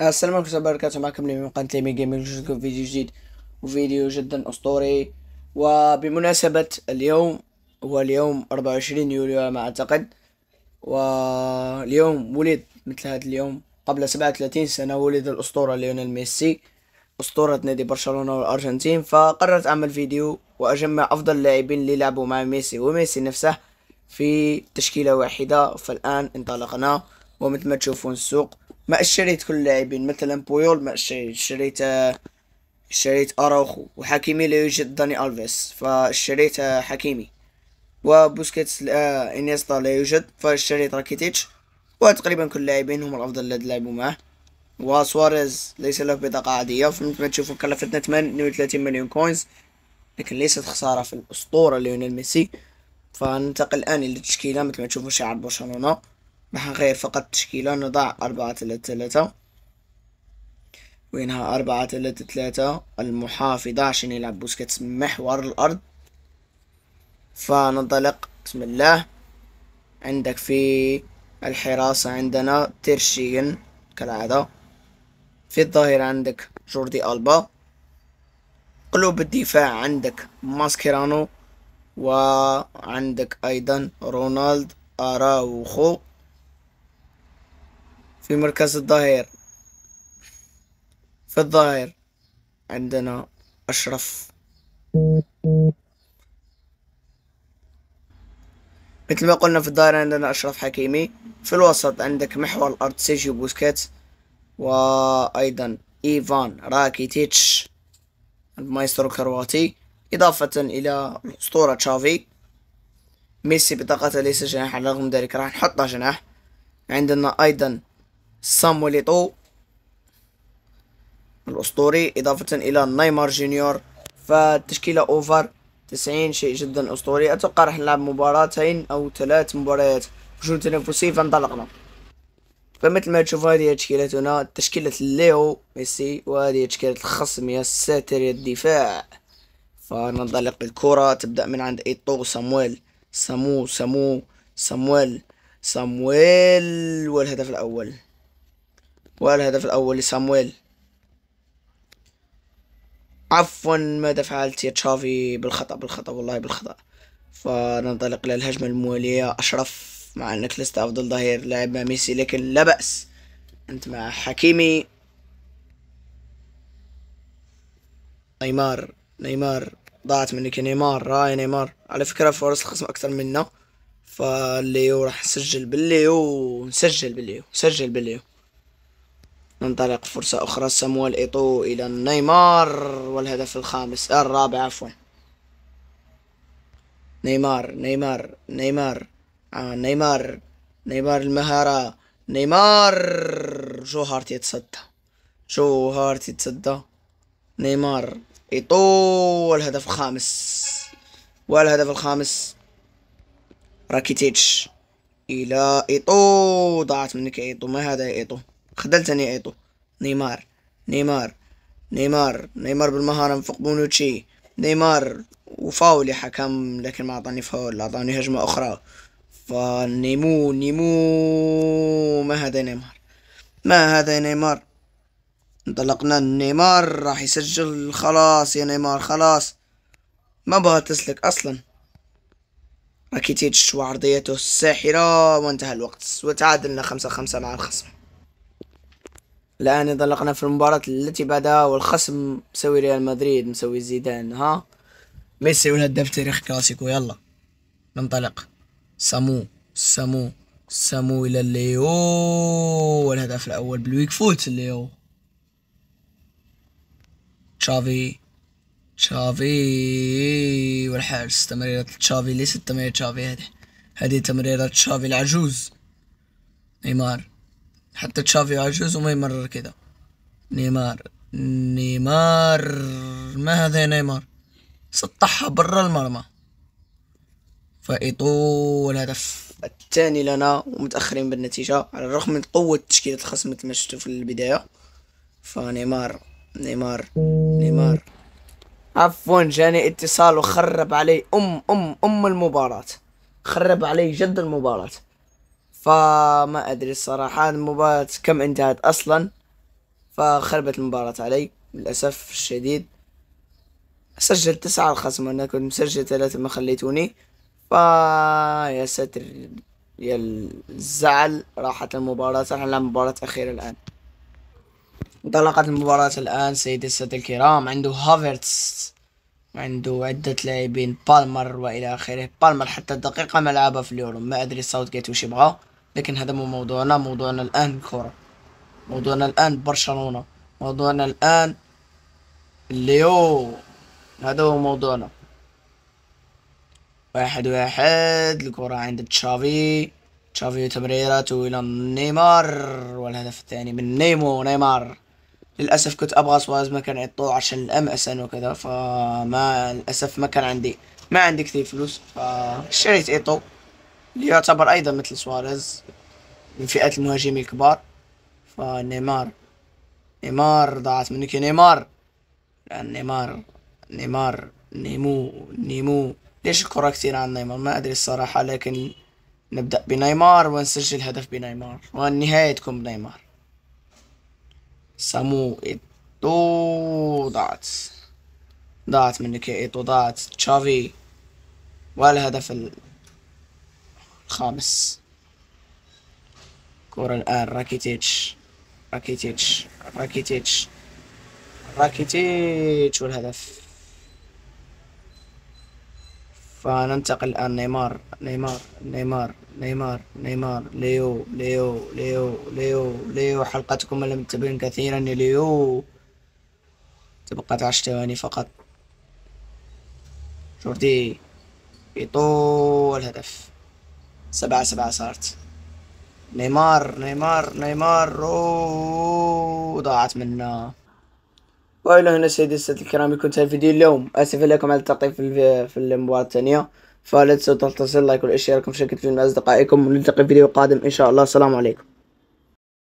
السلام عليكم ورحمة الله وبركاته معكم اليوم من قناة تيمي جيمنج نشوفكم فيديو جديد وفيديو جدا أسطوري وبمناسبة اليوم هو اليوم 24 يوليو على ما أعتقد واليوم ولد مثل هذا اليوم قبل 37 سنة ولد الأسطورة ليونيل ميسي أسطورة نادي برشلونة والأرجنتين فقررت أعمل فيديو وأجمع أفضل اللاعبين اللي لعبوا مع ميسي وميسي نفسه في تشكيلة واحدة فالآن انطلقنا ومثل ما تشوفون السوق ما اشتريت كل اللاعبين مثلا بويول ما اشتريت شريت شريت اراوخو وحكيمي لا يوجد داني الفيس فاشتريت حكيمي وبوسكيتس آه، انيستا لا يوجد فاشتريت راكيتيتش وتقريبا كل اللاعبين هم الافضل الذي لعبوا معه وسواريز ليس له بطاقة عادية فمثل ما تشوفوا كلفتنا 38 مليون كوينز لكن ليست خسارة في الأسطورة ليونيل ميسي فننتقل الآن للتشكيلة مثل ما تشوفوا شعار برشلونة راح نغير فقط التشكيلة نضع أربعة ثلاثة ثلاثة وينها أربعة ثلاثة ثلاثة المحافظة عشان يلعب بوسكيتس محور الأرض فننطلق بسم الله عندك في الحراسة عندنا تيرشيجن كالعادة في الظاهر عندك جوردي ألبا قلوب الدفاع عندك ماسكيرانو وعندك أيضا رونالد أراوخو في مركز الظهير في الظهير عندنا أشرف مثل ما قلنا في الظهير عندنا أشرف حكيمي في الوسط عندك محور الأرض سيجي بوسكيت وأيضا إيفان راكيتيتش المايسترو الكرواتي إضافة إلى أسطورة تشافي ميسي بطاقته ليس جناح على الرغم من ذلك راح نحطه جناح عندنا أيضا ساموليتو الأسطوري إضافة إلى نيمار جونيور فالتشكيلة أوفر 90 شيء جدا أسطوري أتوقع راح نلعب مباراتين أو ثلاث مباريات بجون تنافسي فانطلقنا فمثل ما تشوفوا هذه تشكيلتنا تشكيلة ليو ميسي وهذه تشكيلة الخصم يا ساتر يا الدفاع فننطلق الكرة تبدأ من عند إيتو سامويل سامو سامو سامويل سامويل والهدف الأول والهدف الأول لصامويل عفوا ماذا فعلت يا تشافي بالخطأ بالخطأ والله بالخطأ فننطلق إلى الهجمة الموالية أشرف مع أنك لست أفضل ظهير لعب مع ميسي لكن لا بأس أنت مع حكيمي نيمار نيمار ضاعت منك نيمار راي نيمار على فكرة فرص الخصم أكثر منا فالليو راح نسجل بالليو نسجل بالليو نسجل بالليو ننطلق فرصة أخرى سموال إيطو إلى نيمار والهدف الخامس الرابع عفوا نيمار نيمار نيمار آه نيمار نيمار المهارة نيمار جو هارت يتصدى جو هارت يتصدى نيمار إيطو والهدف الخامس والهدف الخامس راكيتيتش إلى إيطو ضاعت منك إيطو ما هذا إيطو خدلتني ايطو نيمار نيمار نيمار نيمار بالمهارة من فوق بونوتشي نيمار وفاول يا حكم لكن ما عطاني فاول عطاني هجمة أخرى فنيمو نيمو ما هذا نيمار ما هذا نيمار انطلقنا نيمار راح يسجل خلاص يا نيمار خلاص ما بغى تسلك أصلا راكيتيتش وعرضيته الساحرة وانتهى الوقت وتعادلنا خمسة خمسة مع الخصم الآن انطلقنا في المباراة التي بعدها والخصم مسوي ريال مدريد مسوي زيدان ها ميسي ولا هداف تاريخ كلاسيكو يلا ننطلق سامو سامو سامو إلى ليو والهدف الأول بالويك فوت ليو تشافي تشافي والحارس تمريرة تشافي ليست تمريرة تشافي هذه هذه تمريرة تشافي العجوز نيمار حتى تشافي عجوز وما يمرر كذا نيمار نيمار ما هذا نيمار سطحها برا المرمى فيطول الهدف الثاني لنا ومتاخرين بالنتيجه على الرغم من قوه تشكيله الخصم مثل ما شفتوا في البدايه فنيمار نيمار نيمار عفوا جاني اتصال وخرب علي ام ام ام المباراه خرب علي جد المباراه فما ادري الصراحه المباراه كم انتهت اصلا فخربت المباراه علي للاسف الشديد سجل تسعة الخصم انا كنت مسجل ثلاثة ما خليتوني فا يا ساتر يا الزعل راحت المباراة راح نلعب مباراة أخيرة الآن انطلقت المباراة الآن سيدي السادة الكرام عنده هافرتس عنده عدة لاعبين بالمر وإلى آخره بالمر حتى الدقيقة ما لعبها في اليورو ما أدري ساوث جيت وش يبغى لكن هذا مو موضوعنا موضوعنا الآن الكرة موضوعنا الآن برشلونة موضوعنا الآن ليو هذا هو موضوعنا واحد واحد الكرة عند تشافي تشافي تمريراته إلى نيمار والهدف الثاني من نيمو نيمار للأسف كنت أبغى سواز ما كان يعطوه عشان الأم أسن وكذا فما للأسف ما كان عندي ما عندي كثير فلوس فشريت إيطو اللي يعتبر أيضا مثل سواريز من فئة المهاجمين الكبار فنيمار نيمار ضاعت منك يا نيمار لأن نيمار نيمار نيمو نيمو ليش الكرة كثير عن نيمار ما أدري الصراحة لكن نبدأ بنيمار ونسجل هدف بنيمار والنهاية تكون بنيمار سامو إيتو ضاعت ضاعت منك يا إيتو ضاعت تشافي والهدف ال... خامس كورة الآن راكيتيتش راكيتيتش راكيتيتش راكيتيتش والهدف فننتقل الآن نيمار نيمار نيمار نيمار نيمار ليو ليو ليو ليو ليو حلقتكم لم تبن كثيرا ليو تبقى عشر ثواني فقط جوردي يطول هدف سبعة سبعة صارت نيمار نيمار نيمار أوه ضاعت منا والى هنا سيدي السادة الكرام يكون هذا الفيديو اليوم اسف لكم على التقطيع في, في المباراة الثانية فلا تنسوا تنتصر لايك والاشتراك ومشاركة في مع اصدقائكم ونلتقي في فيديو قادم ان شاء الله السلام عليكم